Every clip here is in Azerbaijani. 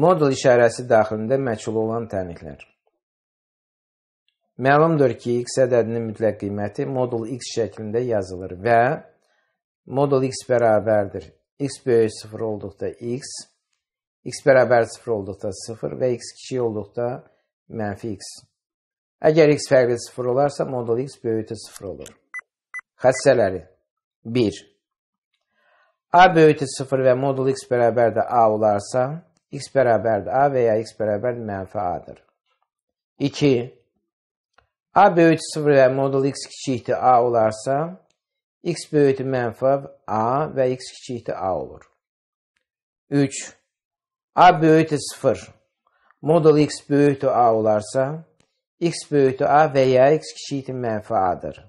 Modul işarəsi daxilində məchul olan tənliklər. Məlumdur ki, x ədədinin mütləq qiyməti modul x şəklində yazılır və modul x bərabərdir. x böyük 0 olduqda x, x bərabər 0 olduqda 0 və x kiçik olduqda mənfi x. Əgər x fərqli 0 olarsa, modul x böyütü 0 olur. Xəssələri 1. a böyütü 0 və modul x bərabər də a olarsa, x bərabərdir a və ya x bərabər mənfi a-dır. 2. a böyük 0 və modul x kiçikdir a olarsa, x böyük mənfi a və x kiçikdir a olur. 3. a böyük 0 modul x böyük a olarsa, x böyük a və ya x kiçikdir mənfi a-dır.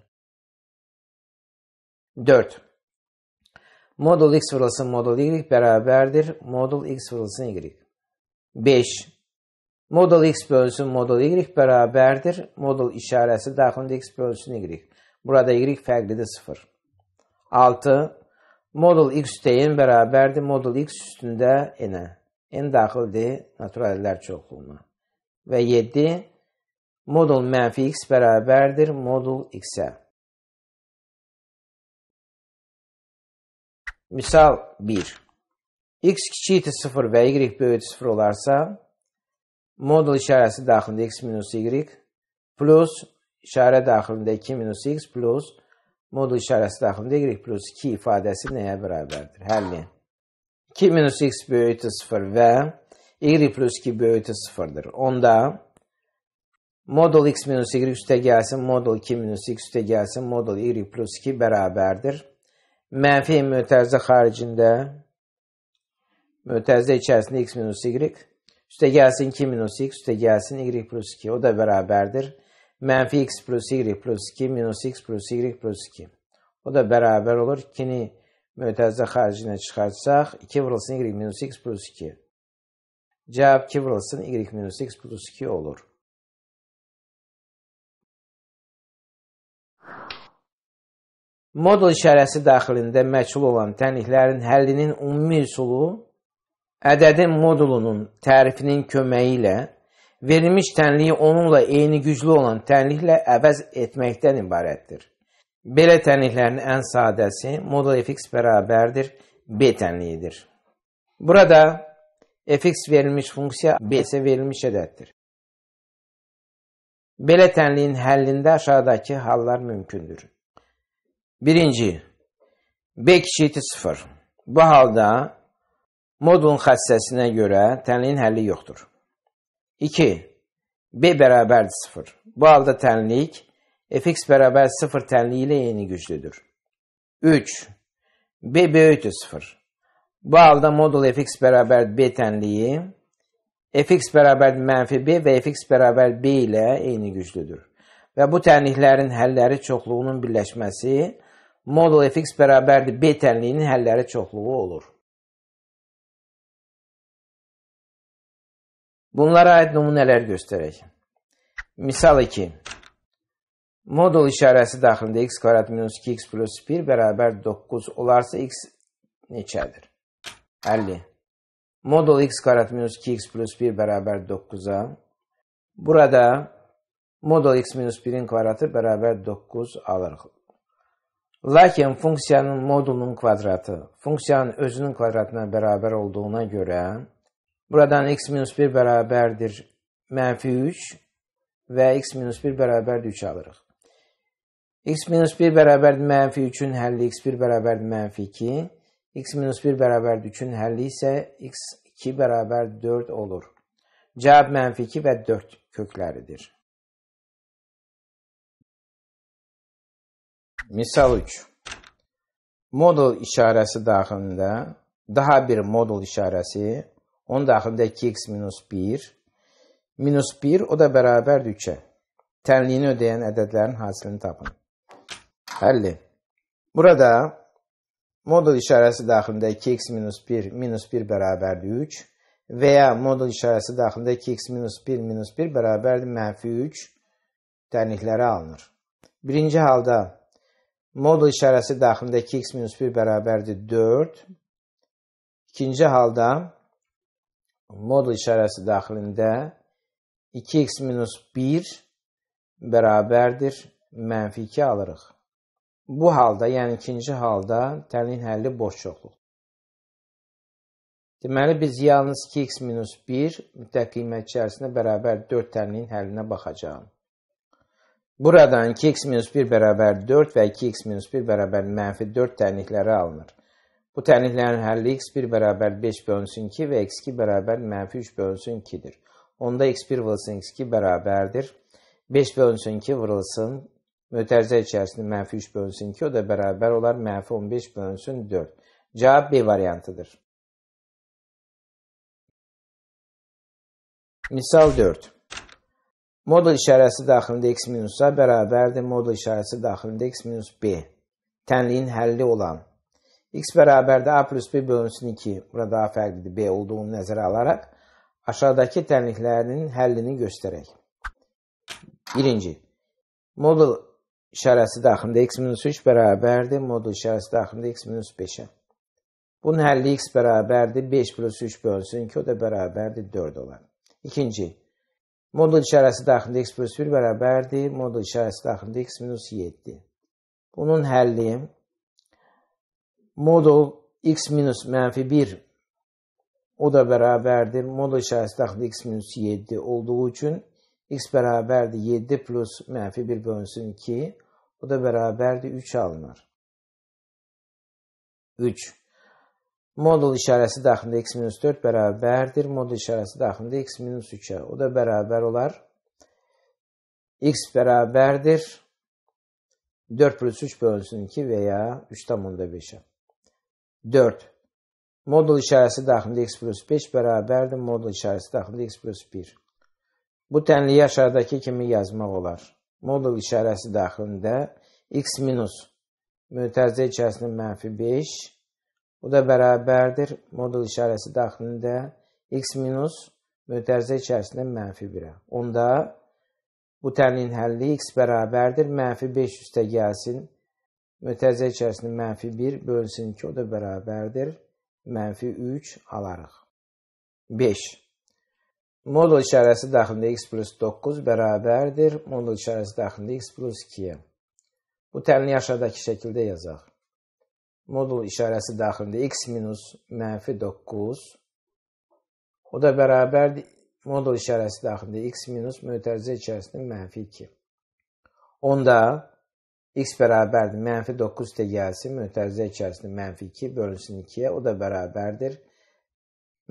4. Modul x vurulsun modul y bərabərdir. Modul x vurulsun y. 5. Modul x bölünsün modul y bərabərdir. Modul işarəsi daxilində x bölünsün y. Burada y fərqlidir 0. 6. Modul x üstəyin bərabərdir. Modul x üstündə n-ə. n daxildir natural ədədlər çoxluğuna. Və 7. Modul mənfi x bərabərdir. Modul x-ə. Misal 1. x kiçiydi 0 ve y böyüdü 0 olarsa modul işaresi dahilinde x minus y plus işare dahilinde 2 minus x plus modul işaresi dahilinde y plus 2 ifadesi neye beraberdir? Həlli. 2 minus x böyüdü 0 ve y plus 2 böyüdü 0'dır. Onda modul x minus y üste gelsin, modul 2 minus x üste gelsin, modul y plus 2 beraberdir. Mənfi mötərizə xaricində mötərizə içərisində x minus y üstə gəlsin 2 minus x üstə gəlsin y plus 2 o da bərabərdir. Mənfi x plus y plus 2 minus x plus y plus 2 o da bərabər olur. 2-ni mötərizə xaricinə çıxartsaq 2 vurulsun y minus x plus 2 cavab 2 vurulsun y minus x plus 2 olur. Modul işarəsi daxilində məchul olan tənliklərin həllinin ümumi üsulu ədədin modulunun tərifinin köməyi ilə verilmiş tənliyi onunla eyni güclü olan tənliklə əvəz etməkdən ibarətdir. Belə tənliklərin ən sadəsi modul fx bərabərdir b tənliyidir. Burada fx verilmiş funksiya b isə verilmiş ədəddir. Belə tənliyin həllində aşağıdakı hallar mümkündür. Birinci, B kiçikdir 0. Bu halda modulun xəssəsinə görə tənliyin həlli yoxdur. 2. B bərabərdir 0. Bu halda tənlik fx bərabər 0 tənliyi ilə eyni güclüdür. 3. B böyükdür 0. Bu halda modul fx bərabər B tənliyi fx bərabər mənfi B və fx bərabər B ilə eyni güclüdür. Və bu tənliklərin həlləri çoxluğunun birləşməsi modul fx bərabərdir b tənliyinin həlləri çoxluğu olur. Bunlara aid nümunələr göstərək. Misal 2. Modul işarəsi daxilində x kvadrat minus 2x plus 1 bərabər 9 olarsa x neçədir? 50. Modul x kvadrat minus 2x plus 1 bərabər 9-a. Burada modul x minus 1-in kvadratı bərabər 9 alırıq. Lakin funksiyanın modulunun kvadratı funksiyanın özünün kvadratına bərabər olduğuna görə buradan x-1 bərabərdir mənfi 3 və x-1 bərabərdir 3 alırıq. x-1 bərabərdir mənfi 3-ün həlli x1 bərabərdir mənfi 2, x-1 bərabərdir 3-ün həlli isə x2 bərabər 4 olur. Cavab mənfi 2 və 4 kökləridir. Misal üçün, modul işarəsi daxilində daha bir modul işarəsi, onun daxilində 2x minus 1, minus 1 o da bərabərdir 3-ə. Tənliyini ödəyən ədədlərin hasilini tapın. Həlli. Burada modul işarəsi daxilində 2x minus 1, minus 1 bərabərdir 3 və ya modul işarəsi daxilində 2x minus 1, minus 1 bərabərdir mənfi 3 tənlikləri alınır. Birinci halda modul işarəsi daxilində 2x minus 1 bərabərdir 4. İkinci halda modul işarəsi daxilində 2x minus 1 bərabərdir mənfi 2 alırıq. Bu halda, yəni ikinci halda təlin həlli boş çoxluq. Deməli, biz yalnız 2x minus 1 mütləq qiymət içərisində bərabər 4 təlinin həllinə baxacağıq. Buradan 2x-1 beraber 4 ve 2x-1 beraber mənfi 4 tənlikləri alınır. Bu tənliklərin hali x1 beraber 5 bölünsün 2 ve x2 beraber mənfi 3 bölünsün 2'dir. Onda x1 vurulsun x2 beraberdir. 5 bölünsün 2 vurulsun. Mötərizə içerisinde mənfi 3 bölünsün 2 o da beraber olar mənfi 15 bölünsün 4. Cevap B variantıdır. Misal 4. Modul işarəsi daxilində x minusa bərabərdir modul işarəsi daxilində x minus b. Tənliyin həlli olan x bərabərdir a plus b bölünsün 2. Burada a fərqlidir b olduğunu nəzərə alaraq aşağıdakı tənliklərinin həllini göstərək. Birinci, modul işarəsi daxilində x minus 3 bərabərdir modul işarəsi daxilində x minus 5-ə. Bunun həlli x bərabərdir 5 plus 3 bölünsün 2, o da bərabərdir 4 olan. İkinci, Modul işarəsi daxilində x plus 1 bərabərdir. Modul işarəsi daxilində x minus 7. Bunun həlli modul x minus mənfi 1 o da bərabərdir. Modul işarəsi daxilində x minus 7 olduğu üçün x bərabərdir 7 plus mənfi 1 bölünsün 2. O da bərabərdir 3 alınır. 3 modul işarəsi daxilində x-4 bərabərdir. Modul işarəsi daxilində x-3-ə. O da bərabər olar. x bərabərdir. 4 plus 3 bölünsün 2 və ya 3,5-ə. 4. Modul işarəsi daxilində x plus 5 bərabərdir. Modul işarəsi daxilində x plus 1. Bu tənliyi aşağıdakı kimi yazmaq olar. Modul işarəsi daxilində x minus mütəzə içərisində mənfi 5 bərabərdir Bu da bərabərdir modul işarəsi daxilində x minus mötərizə içərisində mənfi 1-ə. Onda bu tənliyin həlli x bərabərdir mənfi 5 üstə gəlsin. Mötərizə içərisində mənfi 1 bölünsün 2 o da bərabərdir. Mənfi 3 alarıq. 5. Modul işarəsi daxilində x plus 9 bərabərdir. Modul işarəsi daxilində x plus 2-yə. Bu tənliyi aşağıdakı şəkildə yazaq modul işarəsi daxilində x minus mənfi 9 o da bərabərdir modul işarəsi daxilində x minus mötərizə içərisində mənfi 2. Onda x bərabərdir mənfi 9 tegəsi mötərizə içərisində mənfi 2 bölünsün 2-yə o da bərabərdir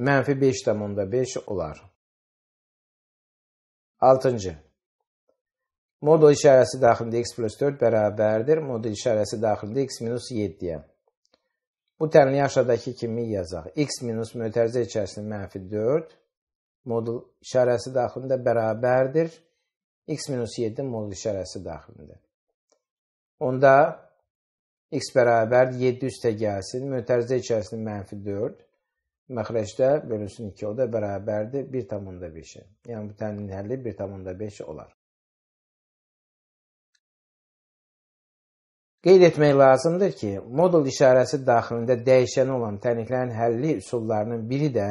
mənfi 5,5 olar. 6. Modul işarəsi daxilində x plus 4 bərabərdir modul işarəsi daxilində x minus 7-yə. Bu tərini aşağıdakı kimi yazaq. x minus mötərizə içərisində mənfi 4 modul işarəsi daxilində bərabərdir. x minus 7 modul işarəsi daxilində. Onda x bərabərdir 7 üstə gəlsin. Mötərizə içərisində mənfi 4 məxrəcdə bölünsün 2 o da bərabərdir 1,5-ə. Yəni bu təmin həlli 1,5 olar. Qeyd etmək lazımdır ki, modul işarəsi daxilində dəyişən olan tənliklərin həlli üsullarının biri də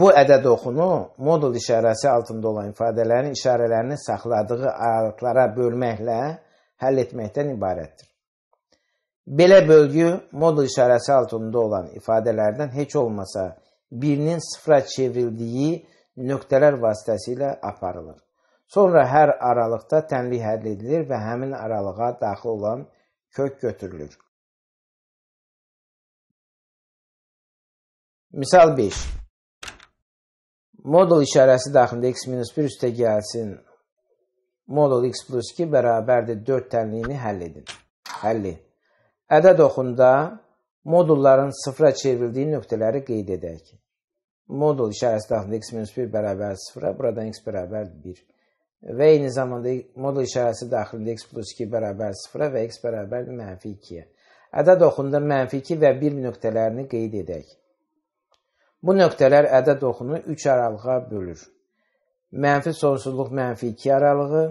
bu ədəd oxunu modul işarəsi altında olan ifadələrin işarələrini saxladığı aralıqlara bölməklə həll etməkdən ibarətdir. Belə bölgü modul işarəsi altında olan ifadələrdən heç olmasa birinin sıfıra çevrildiyi nöqtələr vasitəsilə aparılır. Sonra hər aralıqda tənlik həll edilir və həmin aralığa daxil olan kök götürülür. Misal 5. Modul işarəsi daxilində x-1 üstə gəlsin. Modul x plus 2 bərabərdir 4 tənliyini həll edin. Həlli. Ədəd oxunda modulların sıfıra çevrildiyi nöqtələri qeyd edək. Modul işarəsi daxilində x-1 bərabər 0-a, buradan x bərabər 1 və eyni zamanda modul işarəsi daxilində x plus 2 bərabər 0-a və x bərabər mənfi 2-yə. Ədəd oxunda mənfi 2 və 1 nöqtələrini qeyd edək. Bu nöqtələr ədəd oxunu 3 aralığa bölür. Mənfi sonsuzluq mənfi 2 aralığı,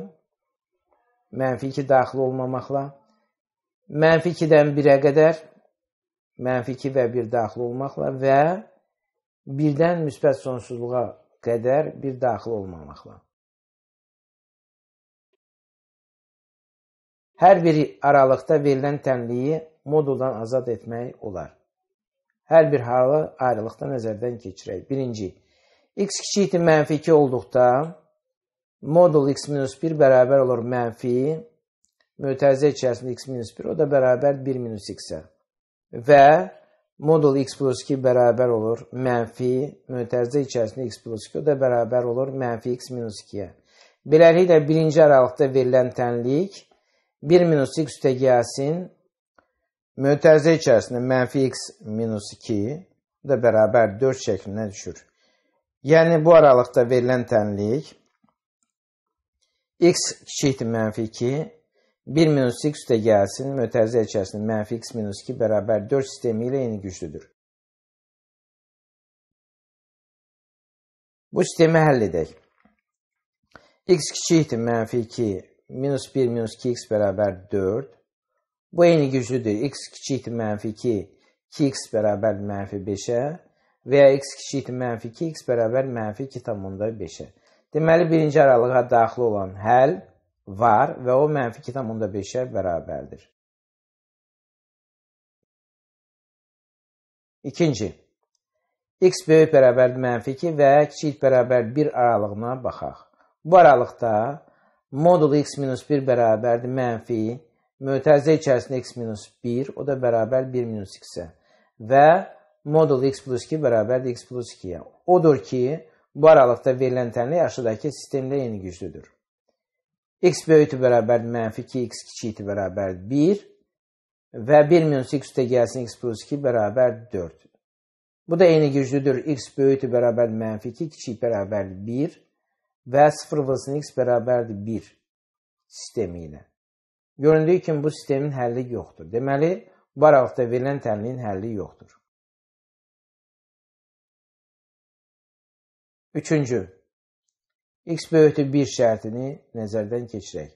mənfi 2 daxil olmamaqla, mənfi 2-dən 1-ə qədər, mənfi 2 və 1 daxil olmaqla və 1-dən müsbət sonsuzluğa qədər 1 daxil olmamaqla. Hər bir aralıqda verilən tənliyi moduldan azad etmək olar. Hər bir halı ayrılıqda nəzərdən keçirək. Birinci, x kiçikdir mənfi 2 olduqda modul x minus 1 bərabər olur mənfi mütəzə içərisində x minus 1 o da bərabər 1 minus x-ə və modul x plus 2 bərabər olur mənfi mütəzə içərisində x plus 2 o da bərabər olur mənfi x minus 2-yə. Beləliklə birinci aralıqda verilən tənlik 1 minus x üstə gəlsin. Mötərizə içərisində mənfi x minus 2 bu da bərabər 4 şəklinə düşür. Yəni, bu aralıqda verilən tənlik x kiçikdir mənfi 2, 1 minus x üstə gəlsin, mötərizə içərisində mənfi x minus 2 bərabər 4 sistemi ilə eyni güclüdür. Bu sistemi həll edək. x kiçikdir mənfi 2, minus 1 minus 2x bərabər 4. Bu eyni güclüdür. x kiçikdir mənfi 2, 2x bərabər mənfi 5-ə və ya x kiçikdir mənfi 2, x bərabər mənfi 2,5-ə. Deməli, birinci aralığa daxil olan həll var və o mənfi 2,5-ə bərabərdir. İkinci, x böyük bərabər mənfi 2 və kiçik bərabər 1 aralığına baxaq. Bu aralıqda Modulu x minus 1 bərabərdir mənfi, mötəzə içərisində x minus 1, o da bərabər 1 minus x-ə. Və modul x plus 2 bərabərdir x plus 2-yə. Odur ki, bu aralıqda verilən tənlik aşağıdakı sistemdə eyni güclüdür. x böyükdür bərabərdir mənfi 2x kiçikdir bərabərdir 1 və 1 minus x üstə gəlsin x plus 2 bərabərdir 4. Bu da eyni güclüdür. x böyükdür bərabərdir mənfi 2, kiçik bərabərdir 1 və 0,x bərabərdir 1 sistemi ilə. Göründüyü kimi bu sistemin həlli yoxdur. Deməli, baraqda verilən tənliyin həlli yoxdur. Üçüncü, x böyütü 1 şərtini nəzərdən keçirək.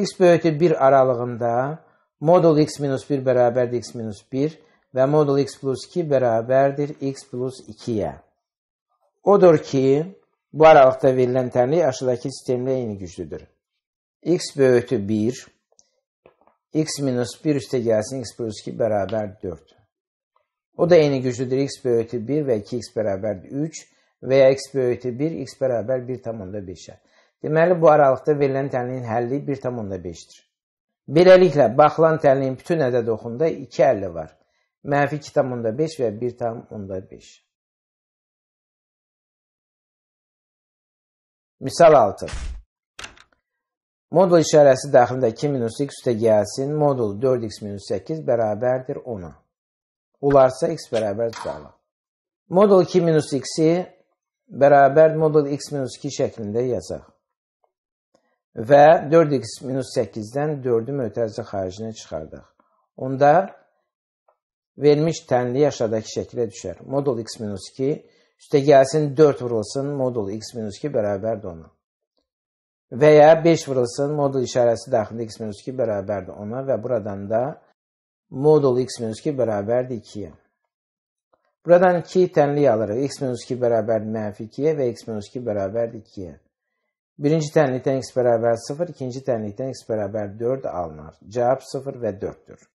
x böyütü 1 aralığında modul x minus 1 bərabərdir x minus 1 və modul x plus 2 bərabərdir x plus 2-yə. Odur ki, Bu aralıqda verilən təmlik aşağıdakı sistemlə eyni güclüdür. x böyütü 1, x minus 1 üstə gəlsin, x plus 2 bərabər 4. O da eyni güclüdür. x böyütü 1 və 2x bərabər 3 və ya x böyütü 1, x bərabər 1,5-ə. Deməli, bu aralıqda verilən tənliyin həlli 1,5-dir. Beləliklə, baxılan tənliyin bütün ədəd oxunda 2 əlli var. Mənfi 2,5 və 1,5. Misal 6. Modul işarəsi daxilində 2-x üstə gəlsin, modul 4x-8 bərabərdir 10-a. Olarsa x bərabər cüzalı. Modul 2-x-i bərabər modul x-2 şəklində yazaq. Və 4x-8-dən 4-ü mötərizə xaricinə çıxardaq. Onda verilmiş tənliyi aşağıdakı şəklə düşər. Modul x-2 İşte gelsin 4 vurulsun modul x minus 2 beraber de ona. Veya 5 vurulsun modul işaresi dahilinde x minus 2 beraber de ona ve buradan da modul x minus 2 beraber de 2'ye. Buradan 2'yi tenliğe alarak x minus 2 beraber menfi 2'ye ve x minus 2 beraber 2'ye. Birinci tenlikten x beraber 0, ikinci tenlikten x beraber 4 alınır. Cevap 0 ve 4'tür.